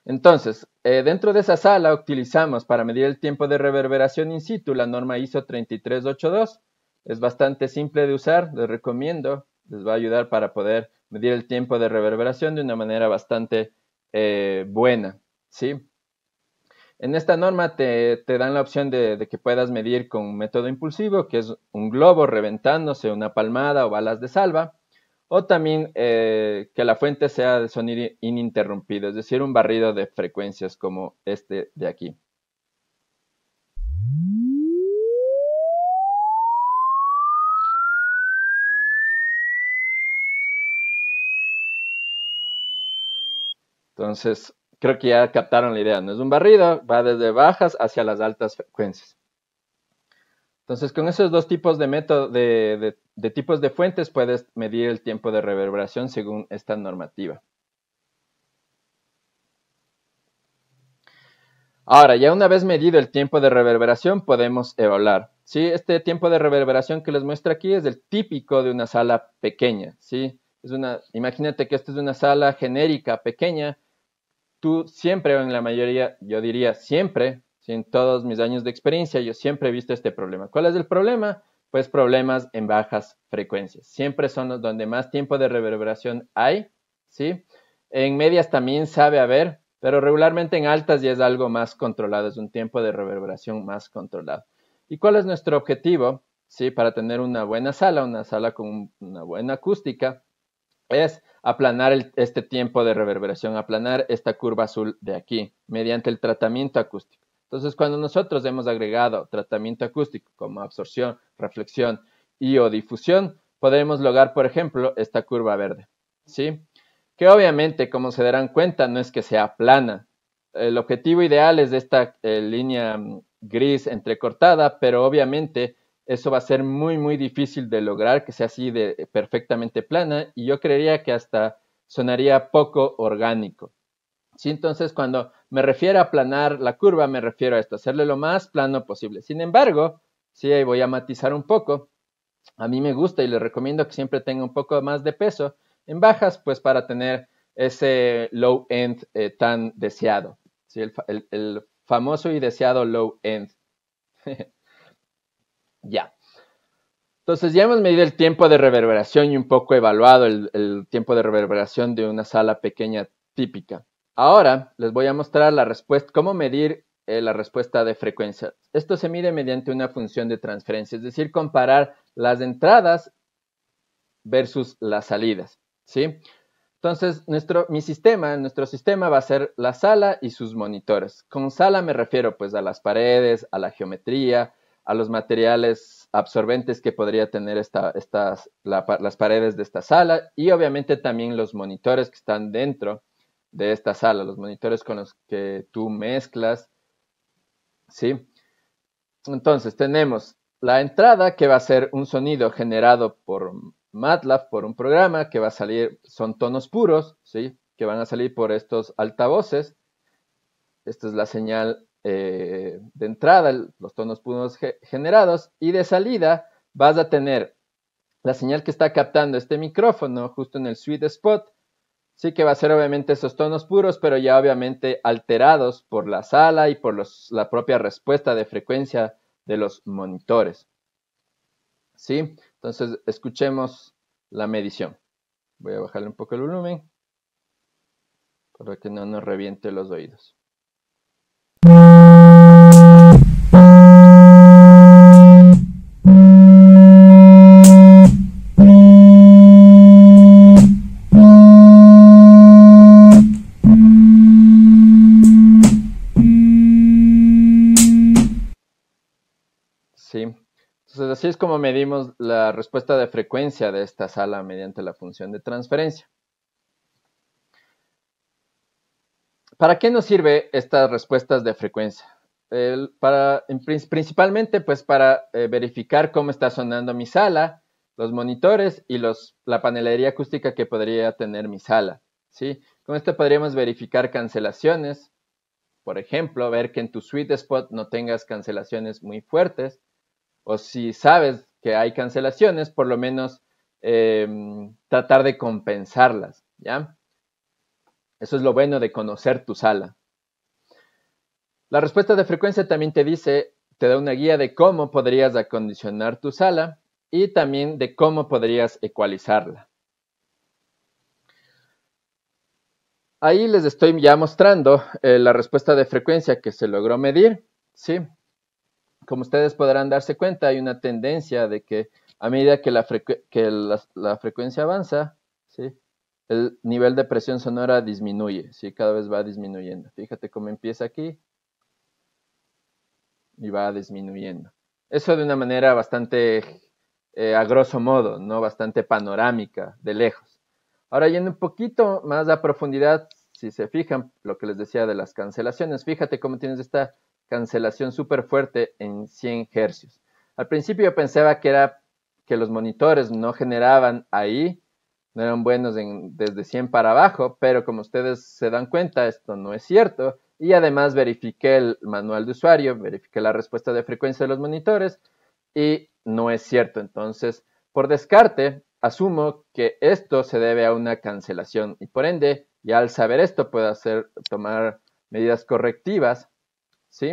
A: Entonces, eh, dentro de esa sala utilizamos para medir el tiempo de reverberación in situ la norma ISO 3382. Es bastante simple de usar, les recomiendo, les va a ayudar para poder medir el tiempo de reverberación de una manera bastante eh, buena. ¿sí? En esta norma te, dan la opción de, que puedas medir con un método impulsivo, que es un globo reventándose, una palmada o balas de salva o también eh, que la fuente sea de sonido ininterrumpido, es decir, un barrido de frecuencias como este de aquí. Entonces, creo que ya captaron la idea, no es un barrido, va desde bajas hacia las altas frecuencias. Entonces, con esos dos tipos de, método, de, tipos de fuentes puedes medir el tiempo de reverberación según esta normativa. Ahora, ya una vez medido el tiempo de reverberación, podemos evaluar. ¿sí? Este tiempo de reverberación que les muestra aquí es el típico de una sala pequeña. ¿sí? Es una, imagínate que esta es una sala genérica, pequeña. Tú siempre, o en la mayoría, yo diría siempre, en todos mis años de experiencia, yo siempre he visto este problema. ¿Cuál es el problema? Pues problemas en bajas frecuencias. Siempre son los donde más tiempo de reverberación hay, ¿sí? En medias también sabe haber, pero regularmente en altas ya es algo más controlado, es un tiempo de reverberación más controlado. ¿Y cuál es nuestro objetivo? Sí, para tener una buena sala, una sala con una buena acústica, es aplanar este tiempo de reverberación, aplanar esta curva azul de aquí, mediante el tratamiento acústico. Entonces, cuando nosotros hemos agregado tratamiento acústico como absorción, reflexión y o difusión, podremos lograr, por ejemplo, esta curva verde, ¿sí? Que obviamente, como se darán cuenta, no es que sea plana. El objetivo ideal es esta eh, línea mm, gris entrecortada, pero obviamente eso va a ser muy, muy difícil de lograr que sea así de perfectamente plana y yo creería que hasta sonaría poco orgánico. Entonces, cuando me refiero a aplanar la curva, me refiero a esto, hacerle lo más plano posible. Sin embargo, sí, ahí voy a matizar un poco. A mí me gusta y le recomiendo que siempre tenga un poco más de peso en bajas, pues para tener ese low end eh, tan deseado, ¿sí? el, famoso y deseado low end. [laughs] ya. Entonces ya hemos medido el tiempo de reverberación y un poco evaluado el tiempo de reverberación de una sala pequeña típica. Ahora les voy a mostrar la respuesta, cómo medir eh, la respuesta de frecuencia. Esto se mide mediante una función de transferencia, es decir, comparar las entradas versus las salidas, ¿sí? Entonces, nuestro, mi sistema, nuestro sistema va a ser la sala y sus monitores. Con sala me refiero pues a las paredes, a la geometría, a los materiales absorbentes que podría tener estas, las paredes de esta sala y obviamente también los monitores que están dentro de esta sala, los monitores con los que tú mezclas. ¿Sí? Entonces tenemos la entrada que va a ser un sonido generado por MATLAB, por un programa que va a salir, son tonos puros, ¿sí? Que van a salir por estos altavoces. Esta es la señal eh, de entrada, los tonos puros generados. Y de salida vas a tener la señal que está captando este micrófono justo en el sweet spot Sí que va a ser obviamente esos tonos puros, pero ya obviamente alterados por la sala y por la propia respuesta de frecuencia de los monitores. ¿Sí? Entonces, escuchemos la medición. Voy a bajarle un poco el volumen para que no nos reviente los oídos. como medimos la respuesta de frecuencia de esta sala mediante la función de transferencia. ¿Para qué nos sirve estas respuestas de frecuencia? principalmente pues para eh, verificar cómo está sonando mi sala, los monitores y la panelería acústica que podría tener mi sala. ¿sí? Con esto podríamos verificar cancelaciones, por ejemplo, ver que en tu sweet spot no tengas cancelaciones muy fuertes, o si sabes que hay cancelaciones, por lo menos em, tratar de compensarlas, ¿ya? Eso es lo bueno de conocer tu sala. La respuesta de frecuencia también te dice, te da una guía de cómo podrías acondicionar tu sala y también de cómo podrías ecualizarla. Ahí les estoy ya mostrando eh, la respuesta de frecuencia que se logró medir, ¿sí? como ustedes podrán darse cuenta, hay una tendencia de que a medida que la, frecuencia avanza, el nivel de presión sonora disminuye, ¿sí? cada vez va disminuyendo. Fíjate cómo empieza aquí y va disminuyendo. Eso de una manera bastante, eh, a grosso modo, ¿no? bastante panorámica, de lejos. Ahora yendo un poquito más a profundidad, si se fijan lo que les decía de las cancelaciones, fíjate cómo tienes esta cancelación súper fuerte en 100 Hz. Al principio yo pensaba que era que los monitores no generaban ahí, no eran buenos desde 100 para abajo, pero como ustedes se dan cuenta, esto no es cierto. Y además verifiqué el manual de usuario, verifiqué la respuesta de frecuencia de los monitores y no es cierto. Entonces, por descarte, asumo que esto se debe a una cancelación y por ende, ya al saber esto puedo hacer, tomar medidas correctivas ¿sí?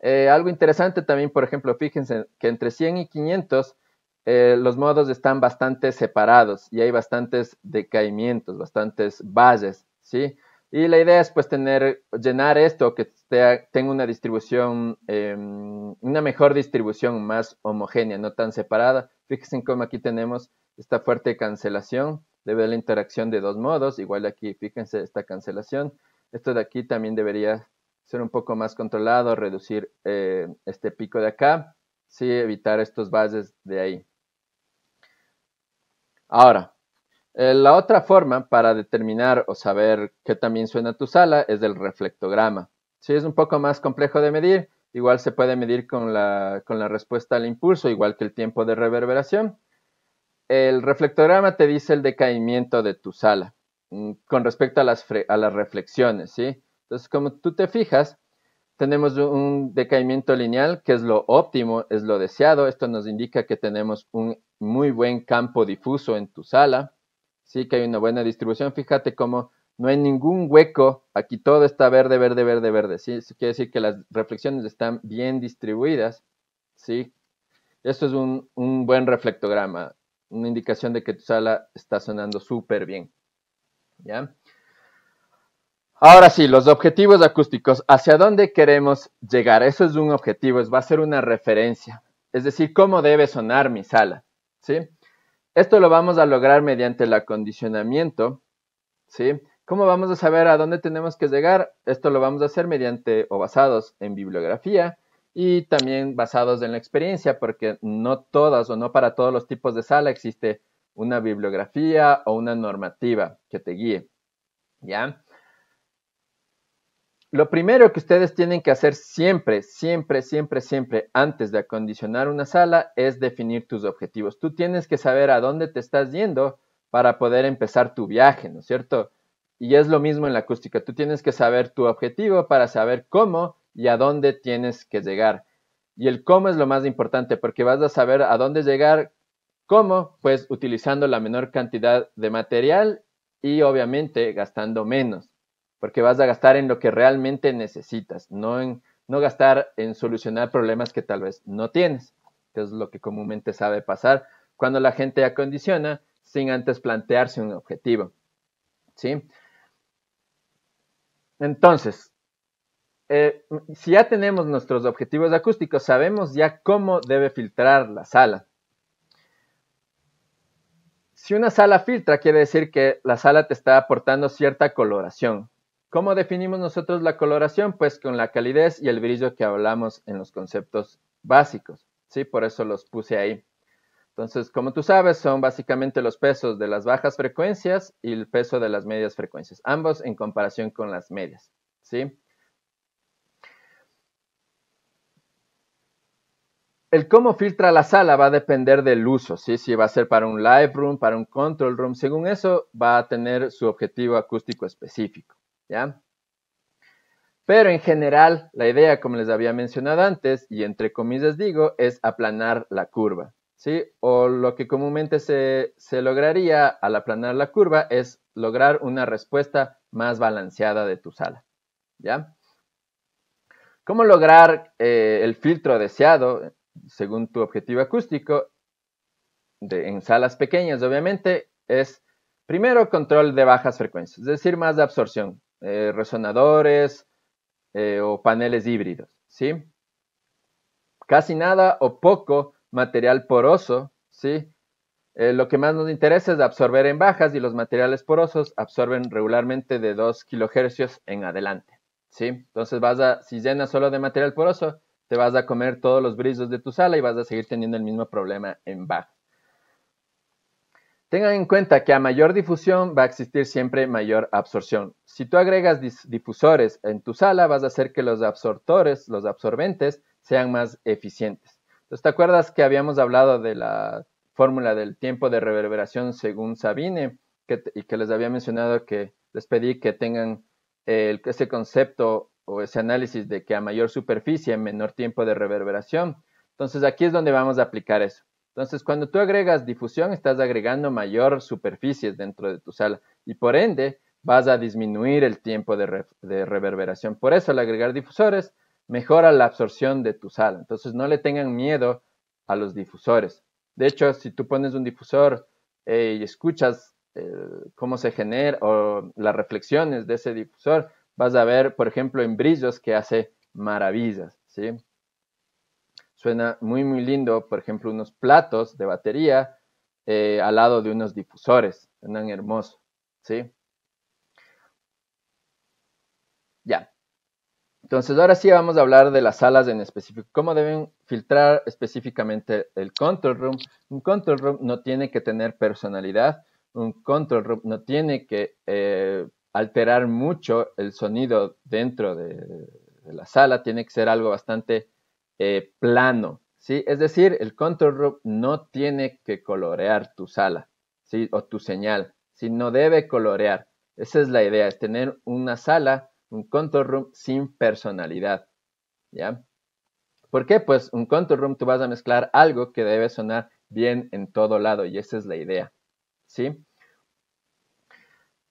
A: Eh, algo interesante también, por ejemplo, fíjense que entre 100 y 500 eh, los modos están bastante separados y hay bastantes decaimientos, bastantes valles, ¿sí? Y la idea es pues tener, llenar esto, que tenga una distribución, em, una mejor distribución más homogénea, no tan separada. Fíjense cómo aquí tenemos esta fuerte cancelación, de la interacción de dos modos, igual aquí fíjense esta cancelación. Esto de aquí también debería ser un poco más controlado, reducir eh, este pico de acá, sí, evitar estos bases de ahí. Ahora, eh, la otra forma para determinar o saber qué también suena tu sala es el reflectograma. Sí, es un poco más complejo de medir, igual se puede medir con la, con la respuesta al impulso, igual que el tiempo de reverberación. El reflectograma te dice el decaimiento de tu sala mm, con respecto a las, a las reflexiones, ¿sí? Entonces, como tú te fijas, tenemos un decaimiento lineal, que es lo óptimo, es lo deseado. Esto nos indica que tenemos un muy buen campo difuso en tu sala, sí que hay una buena distribución. Fíjate cómo no hay ningún hueco, aquí todo está verde, verde, verde, verde. ¿sí? Eso quiere decir que las reflexiones están bien distribuidas, ¿sí? Esto es un, un buen reflectograma, una indicación de que tu sala está sonando súper bien, ¿ya? Ahora sí, los objetivos acústicos. ¿Hacia dónde queremos llegar? Eso es un objetivo, va a ser una referencia. Es decir, cómo debe sonar mi sala. ¿sí? Esto lo vamos a lograr mediante el acondicionamiento. ¿sí? ¿Cómo vamos a saber a dónde tenemos que llegar? Esto lo vamos a hacer mediante o basados en bibliografía y también basados en la experiencia, porque no todas o no para todos los tipos de sala existe una bibliografía o una normativa que te guíe. ¿Ya? Lo primero que ustedes tienen que hacer siempre, siempre, siempre, siempre, antes de acondicionar una sala, es definir tus objetivos. Tú tienes que saber a dónde te estás yendo para poder empezar tu viaje, ¿no es cierto? Y es lo mismo en la acústica. Tú tienes que saber tu objetivo para saber cómo y a dónde tienes que llegar. Y el cómo es lo más importante porque vas a saber a dónde llegar, cómo, pues utilizando la menor cantidad de material y obviamente gastando menos porque vas a gastar en lo que realmente necesitas, no en no gastar en solucionar problemas que tal vez no tienes, que es lo que comúnmente sabe pasar cuando la gente acondiciona sin antes plantearse un objetivo. ¿Sí? Entonces, eh, si ya tenemos nuestros objetivos acústicos, sabemos ya cómo debe filtrar la sala. Si una sala filtra, quiere decir que la sala te está aportando cierta coloración, ¿Cómo definimos nosotros la coloración? Pues con la calidez y el brillo que hablamos en los conceptos básicos. Sí, por eso los puse ahí. Entonces, como tú sabes, son básicamente los pesos de las bajas frecuencias y el peso de las medias frecuencias, ambos en comparación con las medias, ¿sí? El cómo filtra la sala va a depender del uso, ¿sí? Si va a ser para un live room, para un control room, según eso va a tener su objetivo acústico específico. ¿ya? Pero en general, la idea, como les había mencionado antes, y entre comillas digo, es aplanar la curva, ¿sí? O lo que comúnmente se, lograría al aplanar la curva es lograr una respuesta más balanceada de tu sala, ¿ya? ¿Cómo lograr eh, el filtro deseado según tu objetivo acústico? en salas pequeñas, obviamente, es primero control de bajas frecuencias, es decir, más de absorción. Eh, resonadores eh, o paneles híbridos, ¿sí? Casi nada o poco material poroso, ¿sí? Eh, lo que más nos interesa es absorber en bajas y los materiales porosos absorben regularmente de 2 kilohercios en adelante, ¿sí? Entonces vas a, si llenas solo de material poroso, te vas a comer todos los brisos de tu sala y vas a seguir teniendo el mismo problema en bajas. Tengan en cuenta que a mayor difusión va a existir siempre mayor absorción. Si tú agregas difusores en tu sala, vas a hacer que los los absorbentes, sean más eficientes. Entonces, ¿te acuerdas que habíamos hablado de la fórmula del tiempo de reverberación según Sabine y que les había mencionado que les pedí que tengan eh, ese concepto o ese análisis de que a mayor superficie, menor tiempo de reverberación? Entonces, aquí es donde vamos a aplicar eso. Entonces, cuando tú agregas difusión, estás agregando mayor superficies dentro de tu sala y por ende vas a disminuir el tiempo de, reverberación. Por eso, al agregar difusores, mejora la absorción de tu sala. Entonces, no le tengan miedo a los difusores. De hecho, si tú pones un difusor eh, y escuchas eh, cómo se genera o las reflexiones de ese difusor, vas a ver, por ejemplo, en brillos que hace maravillas, ¿sí? Suena muy, muy lindo, por ejemplo, unos platos de batería eh, al lado de unos difusores. Suenan hermosos, ¿sí? Ya. Entonces, ahora sí vamos a hablar de las salas en específico. ¿Cómo deben filtrar específicamente el control room? Un control room no tiene que tener personalidad. Un control room no tiene que eh, alterar mucho el sonido dentro de la sala. Tiene que ser algo bastante eh, plano, ¿sí? Es decir, el control room no tiene que colorear tu sala, ¿sí? O tu señal, sino No debe colorear. Esa es la idea, es tener una sala, un control room sin personalidad, ¿ya? ¿Por qué? Pues un control room tú vas a mezclar algo que debe sonar bien en todo lado y esa es la idea, ¿sí?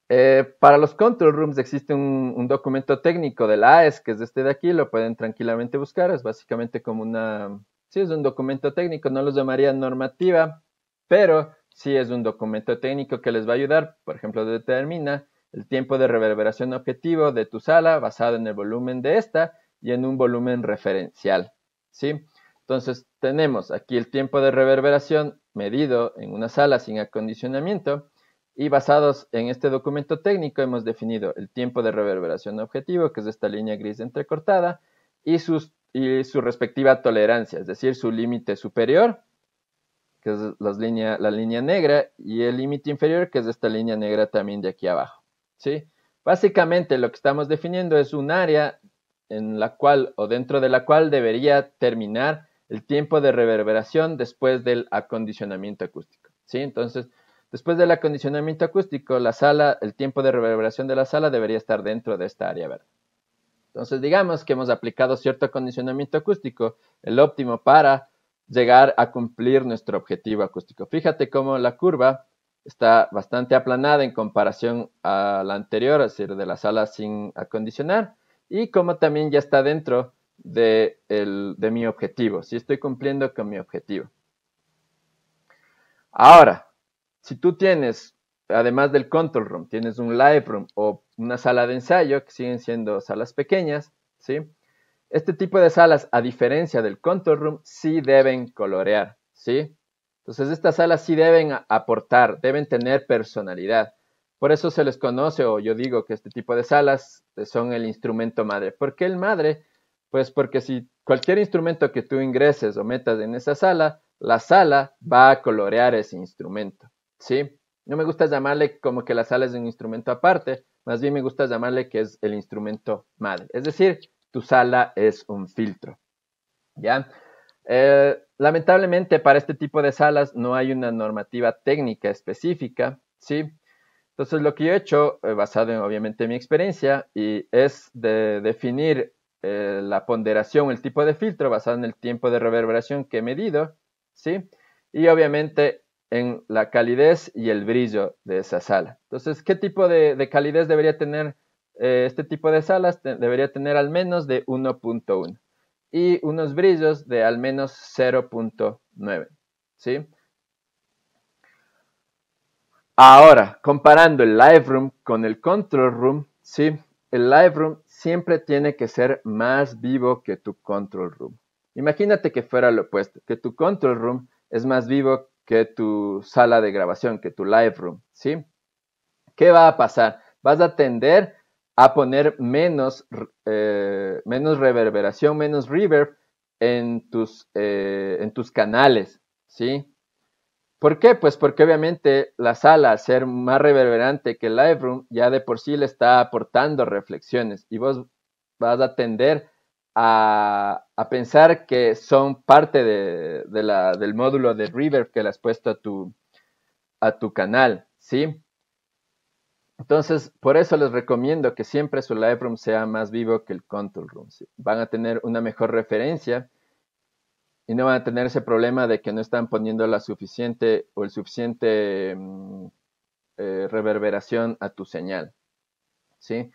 A: Eh, para los control rooms existe un, documento técnico de la AES, que es este de aquí, lo pueden tranquilamente buscar, es básicamente como una, sí es un documento técnico, no los llamaría normativa, pero sí es un documento técnico que les va a ayudar, por ejemplo, determina el tiempo de reverberación objetivo de tu sala basado en el volumen de esta y en un volumen referencial, Entonces tenemos aquí el tiempo de reverberación medido en una sala sin acondicionamiento, y basados en este documento técnico hemos definido el tiempo de reverberación objetivo, que es esta línea gris entrecortada, y, su respectiva tolerancia, es decir, su límite superior, que es la línea negra, y el límite inferior, que es esta línea negra también de aquí abajo. ¿sí? Básicamente lo que estamos definiendo es un área en la cual o dentro de la cual debería terminar el tiempo de reverberación después del acondicionamiento acústico. ¿sí? Entonces, Después del acondicionamiento acústico, la sala, el tiempo de reverberación de la sala debería estar dentro de esta área verde. Entonces, digamos que hemos aplicado cierto acondicionamiento acústico, el óptimo para llegar a cumplir nuestro objetivo acústico. Fíjate cómo la curva está bastante aplanada en comparación a la anterior, es decir, de la sala sin acondicionar, y cómo también ya está dentro de mi objetivo, si estoy cumpliendo con mi objetivo. Ahora, si tú tienes, además del control room, tienes un live room o una sala de ensayo, que siguen siendo salas pequeñas, ¿sí? Este tipo de salas, a diferencia del control room, sí deben colorear, ¿sí? Entonces, estas salas sí deben aportar, deben tener personalidad. Por eso se les conoce, o yo digo que este tipo de salas son el instrumento madre. ¿Por qué el madre? Pues porque si cualquier instrumento que tú ingreses o metas en esa sala, la sala va a colorear ese instrumento no me gusta llamarle como que la sala es un instrumento aparte, más bien me gusta llamarle que es el instrumento madre. Es decir, tu sala es un filtro. ¿Ya? Eh, lamentablemente para este tipo de salas no hay una normativa técnica específica, ¿sí? Entonces lo que yo he hecho, eh, basado en obviamente mi experiencia, y es de definir eh, la ponderación, el tipo de filtro, basado en el tiempo de reverberación que he medido, ¿sí? Y obviamente en la calidez y el brillo de esa sala. Entonces, ¿qué tipo de, calidez debería tener eh, este tipo de salas? debería tener al menos de 1.1 y unos brillos de al menos 0.9. ¿sí? Ahora, comparando el Live Room con el Control Room, ¿sí? el Live Room siempre tiene que ser más vivo que tu Control Room. Imagínate que fuera lo opuesto, que tu Control Room es más vivo que tu sala de grabación, que tu live room, ¿sí? ¿Qué va a pasar? Vas a tender a poner menos, eh, menos reverberación, menos reverb en tus, eh, en tus canales, ¿sí? ¿Por qué? Pues porque obviamente la sala, al ser más reverberante que el live room, ya de por sí le está aportando reflexiones y vos vas a tender a, a pensar que son parte de, del módulo de Reverb que le has puesto a tu, a tu canal, ¿sí? Entonces, por eso les recomiendo que siempre su Live Room sea más vivo que el Control Room. Van a tener una mejor referencia y no van a tener ese problema de que no están poniendo la suficiente o el suficiente mm, eh, reverberación a tu señal, ¿sí?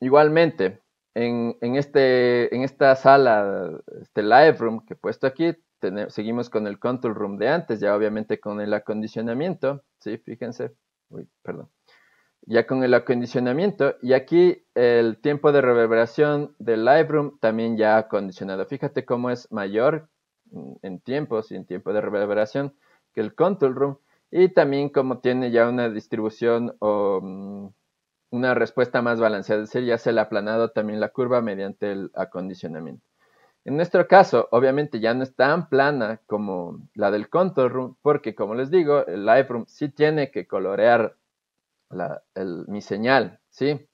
A: Igualmente, en, este, en esta sala, este live room que he puesto aquí, seguimos con el control room de antes, ya obviamente con el acondicionamiento, ¿sí? Fíjense, uy, perdón. Ya con el acondicionamiento, y aquí el tiempo de reverberación del live room también ya acondicionado. Fíjate cómo es mayor en tiempos y en tiempo de reverberación que el control room, y también como tiene ya una distribución o... Mm, una respuesta más balanceada, es decir, ya se le ha aplanado también la curva mediante el acondicionamiento. En nuestro caso, obviamente ya no es tan plana como la del contour room, porque como les digo, el live room sí tiene que colorear mi señal, ¿sí?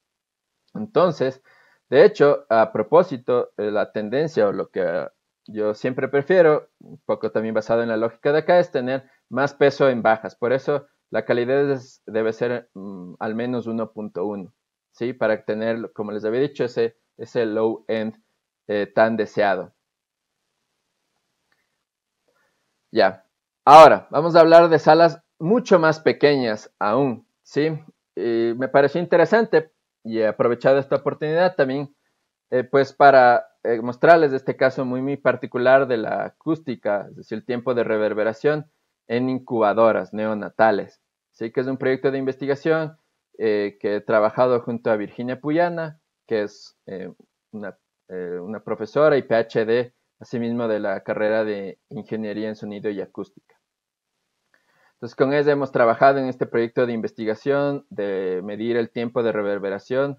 A: Entonces, de hecho, a propósito, eh, la tendencia o lo que yo siempre prefiero, un poco también basado en la lógica de acá, es tener más peso en bajas. Por eso la calidad debe ser mm, al menos 1.1, ¿sí? Para tener, como les había dicho, ese, ese low end eh, tan deseado. Ya. Ahora, vamos a hablar de salas mucho más pequeñas aún, ¿sí? me pareció interesante y he aprovechado esta oportunidad también, eh, pues para eh, mostrarles este caso muy, muy particular de la acústica, es decir, el tiempo de reverberación en incubadoras neonatales. Así que es un proyecto de investigación eh, que he trabajado junto a Virginia Puyana, que es eh, eh, una, profesora y PhD, asimismo de la carrera de Ingeniería en Sonido y Acústica. Entonces, con ella hemos trabajado en este proyecto de investigación, de medir el tiempo de reverberación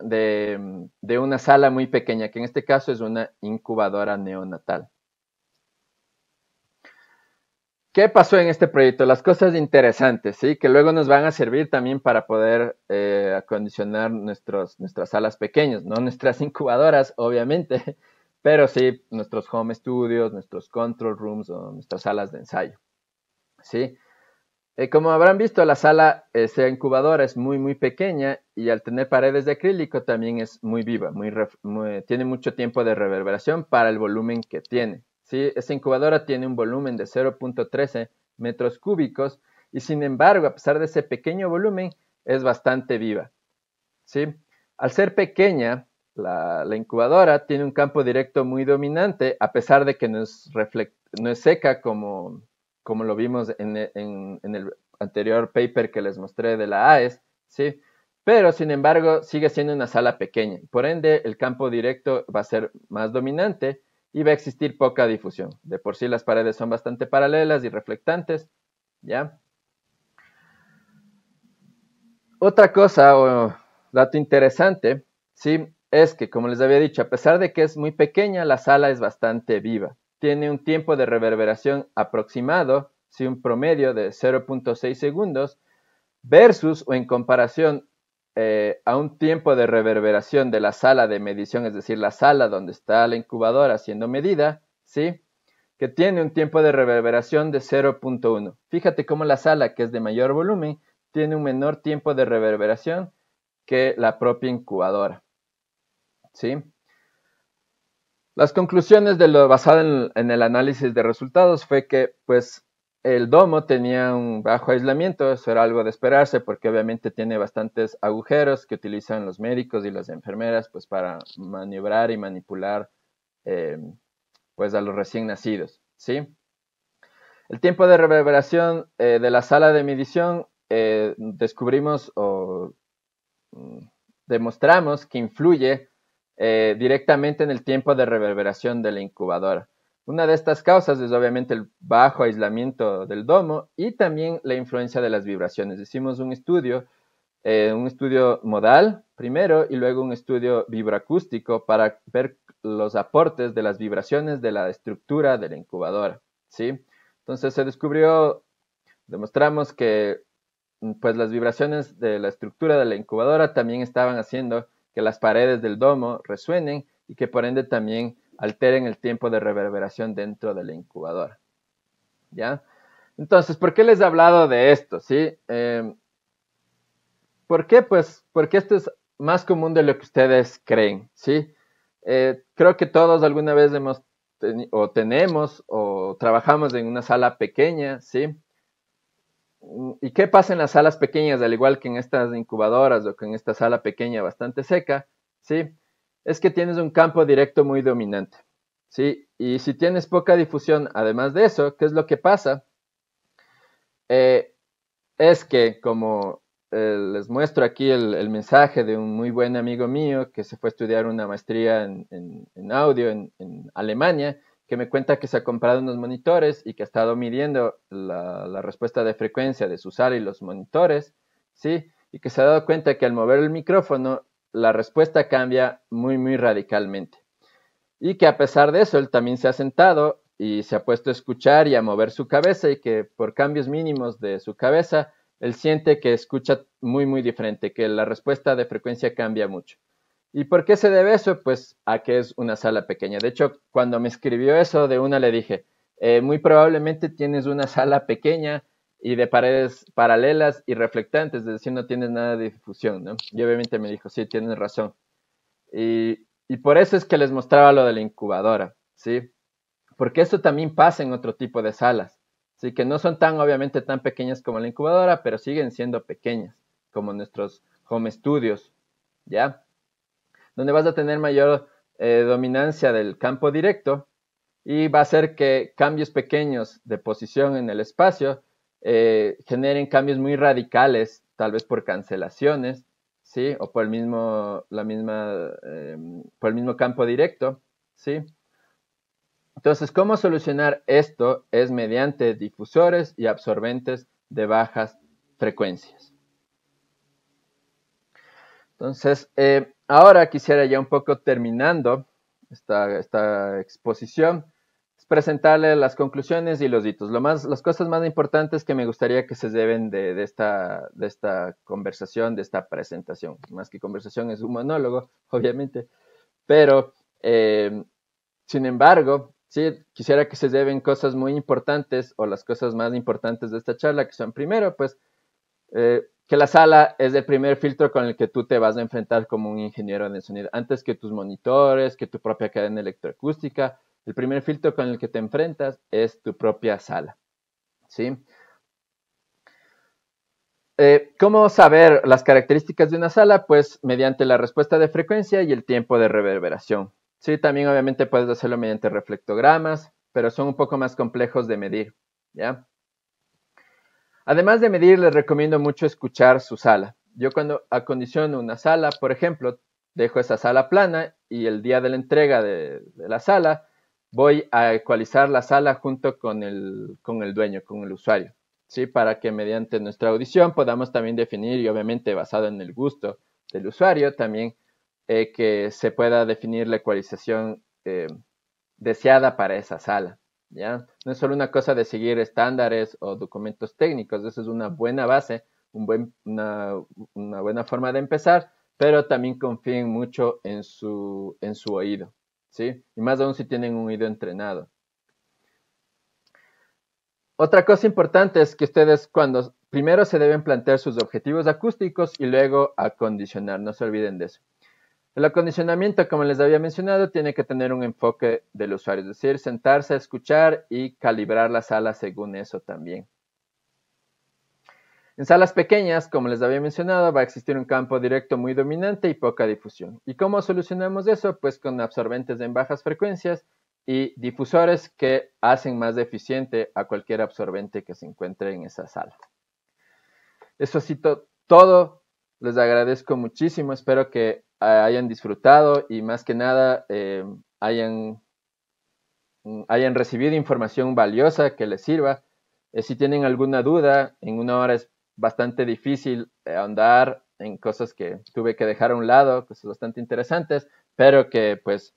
A: de una sala muy pequeña, que en este caso es una incubadora neonatal. ¿Qué pasó en este proyecto? Las cosas interesantes, ¿sí? Que luego nos van a servir también para poder eh, acondicionar nuestros, nuestras salas pequeñas, no nuestras [laughs] incubadoras, obviamente, pero sí nuestros home studios, nuestros control rooms o nuestras salas de ensayo, ¿sí? Eh, como habrán visto, la sala, eh, incubadora, es muy, muy pequeña y al tener paredes de acrílico también es muy viva, muy tiene mucho tiempo de reverberación para el volumen que tiene. ¿sí? Esta incubadora tiene un volumen de 0.13 metros cúbicos y sin embargo, a pesar de ese pequeño volumen, es bastante viva. ¿sí? Al ser pequeña, la, incubadora tiene un campo directo muy dominante, a pesar de que no es, seca como, lo vimos en, en, el anterior paper que les mostré de la AES, ¿sí? pero sin embargo sigue siendo una sala pequeña. Por ende, el campo directo va a ser más dominante y va a existir poca difusión. De por sí las paredes son bastante paralelas y reflectantes, ¿ya? Otra cosa o dato interesante, ¿sí? Es que, como les había dicho, a pesar de que es muy pequeña, la sala es bastante viva. Tiene un tiempo de reverberación aproximado, ¿sí? Un promedio de 0.6 segundos versus o en comparación eh, a un tiempo de reverberación de la sala de medición, es decir, la sala donde está la incubadora haciendo medida, ¿sí? que tiene un tiempo de reverberación de 0.1. Fíjate cómo la sala, que es de mayor volumen, tiene un menor tiempo de reverberación que la propia incubadora. ¿Sí? Las conclusiones de lo basado en, en, el análisis de resultados fue que pues, el domo tenía un bajo aislamiento, eso era algo de esperarse porque obviamente tiene bastantes agujeros que utilizan los médicos y las enfermeras pues, para maniobrar y manipular em, pues a los recién nacidos, ¿sí? El tiempo de reverberación eh, de la sala de medición eh, descubrimos o mm, demostramos que influye eh, directamente en el tiempo de reverberación de la incubadora. Una de estas causas es obviamente el bajo aislamiento del domo y también la influencia de las vibraciones. Hicimos un estudio, eh, un estudio modal primero y luego un estudio vibroacústico para ver los aportes de las vibraciones de la estructura de la incubadora, ¿sí? Entonces se descubrió, demostramos que pues las vibraciones de la estructura de la incubadora también estaban haciendo que las paredes del domo resuenen y que por ende también alteren el tiempo de reverberación dentro de la incubadora. ¿Ya? Entonces, ¿por qué les he hablado de esto? ¿Sí? Em, ¿Por qué? Pues porque esto es más común de lo que ustedes creen, ¿sí? Eh, creo que todos alguna vez hemos o tenemos o trabajamos en una sala pequeña, ¿sí? Mm, ¿Y qué pasa en las salas pequeñas, al igual que en estas incubadoras o que en esta sala pequeña bastante seca? ¿Sí? es que tienes un campo directo muy dominante. ¿sí? Y si tienes poca difusión, además de eso, ¿qué es lo que pasa? Eh, es que, como eh, les muestro aquí el, mensaje de un muy buen amigo mío que se fue a estudiar una maestría en, en, audio en, Alemania, que me cuenta que se ha comprado unos monitores y que ha estado midiendo la, la respuesta de frecuencia de su sala y los monitores, ¿sí? Y que se ha dado cuenta que al mover el micrófono la respuesta cambia muy, muy radicalmente. Y que a pesar de eso, él también se ha sentado y se ha puesto a escuchar y a mover su cabeza y que por cambios mínimos de su cabeza, él siente que escucha muy, muy diferente, que la respuesta de frecuencia cambia mucho. ¿Y por qué se debe eso? Pues a que es una sala pequeña. De hecho, cuando me escribió eso de una, le dije, eh, muy probablemente tienes una sala pequeña y de paredes paralelas y reflectantes, es decir, no tienes nada de difusión, ¿no? Y obviamente me dijo, sí, tienes razón. Y, por eso es que les mostraba lo de la incubadora, ¿sí? Porque esto también pasa en otro tipo de salas, ¿sí? Que no son tan, obviamente, tan pequeñas como la incubadora, pero siguen siendo pequeñas, como nuestros home studios, ¿ya? Donde vas a tener mayor eh, dominancia del campo directo y va a ser que cambios pequeños de posición en el espacio eh, generen cambios muy radicales, tal vez por cancelaciones, ¿sí? O por el mismo, la misma, em, por el mismo campo directo, ¿sí? Entonces, ¿cómo solucionar esto? Es mediante difusores y absorbentes de bajas frecuencias. Entonces, eh, ahora quisiera ya un poco terminando esta exposición, presentarle las conclusiones y los hitos. Lo más, las cosas más importantes que me gustaría que se deben de, esta, de esta conversación, de esta presentación. Más que conversación es un monólogo, [laughs] obviamente. Pero, eh, sin embargo, sí, quisiera que se deben cosas muy importantes o las cosas más importantes de esta charla, que son primero, pues, eh, que la sala es el primer filtro con el que tú te vas a enfrentar como un ingeniero de sonido, antes que tus monitores, que tu propia cadena electroacústica el primer filtro con el que te enfrentas es tu propia sala. ¿sí? Eh, ¿Cómo saber las características de una sala? Pues mediante la respuesta de frecuencia y el tiempo de reverberación. Sí, también obviamente puedes hacerlo mediante reflectogramas, pero son un poco más complejos de medir. ¿ya? Además de medir, les recomiendo mucho escuchar su sala. Yo cuando acondiciono una sala, por ejemplo, dejo esa sala plana y el día de la entrega de la sala voy a ecualizar la sala junto con el, con el dueño, con el usuario, ¿sí? Para que mediante nuestra audición podamos también definir, y obviamente basado en el gusto del usuario, también eh, que se pueda definir la ecualización eh, deseada para esa sala. ¿ya? No es solo una cosa de seguir estándares o documentos técnicos, eso es una buena base, una, una buena forma de empezar, pero también confíen mucho en su, en su oído. Y más aún si tienen un oído entrenado. Otra cosa importante es que ustedes cuando primero se deben plantear sus objetivos acústicos y luego acondicionar, no se olviden de eso. El acondicionamiento, como les había mencionado, tiene que tener un enfoque del usuario, es decir, sentarse a escuchar y calibrar la sala según eso también. En salas pequeñas, como les había mencionado, va a existir un campo directo muy dominante y poca difusión. ¿Y cómo solucionamos eso? Pues con absorbentes en bajas frecuencias y difusores que hacen más eficiente a cualquier absorbente que se encuentre en esa sala. Eso ha todo. Les agradezco muchísimo. Espero que eh, hayan disfrutado y más que nada eh, mm, hayan, recibido información valiosa que les sirva. Eh, si tienen alguna duda, en una hora bastante difícil eh, ahondar en cosas que tuve que dejar a un lado, cosas bastante interesantes, pero que pues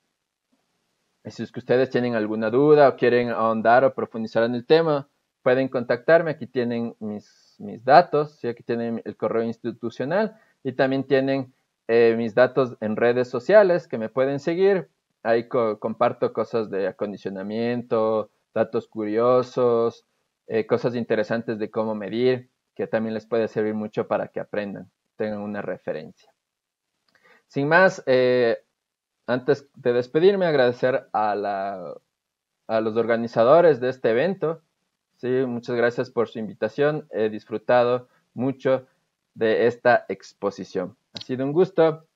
A: si es que ustedes tienen alguna duda o quieren ahondar o profundizar en el tema, pueden contactarme, aquí tienen mis, mis datos, aquí tienen el correo institucional y también tienen eh, mis datos en redes sociales que me pueden seguir, ahí comparto cosas de acondicionamiento, datos curiosos, eh, cosas interesantes de cómo medir, que también les puede servir mucho para que aprendan, tengan una referencia. Sin más, eh, antes de despedirme, agradecer a, la, a, los organizadores de este evento. Sí, muchas gracias por su invitación. He disfrutado mucho de esta exposición. Ha sido un gusto.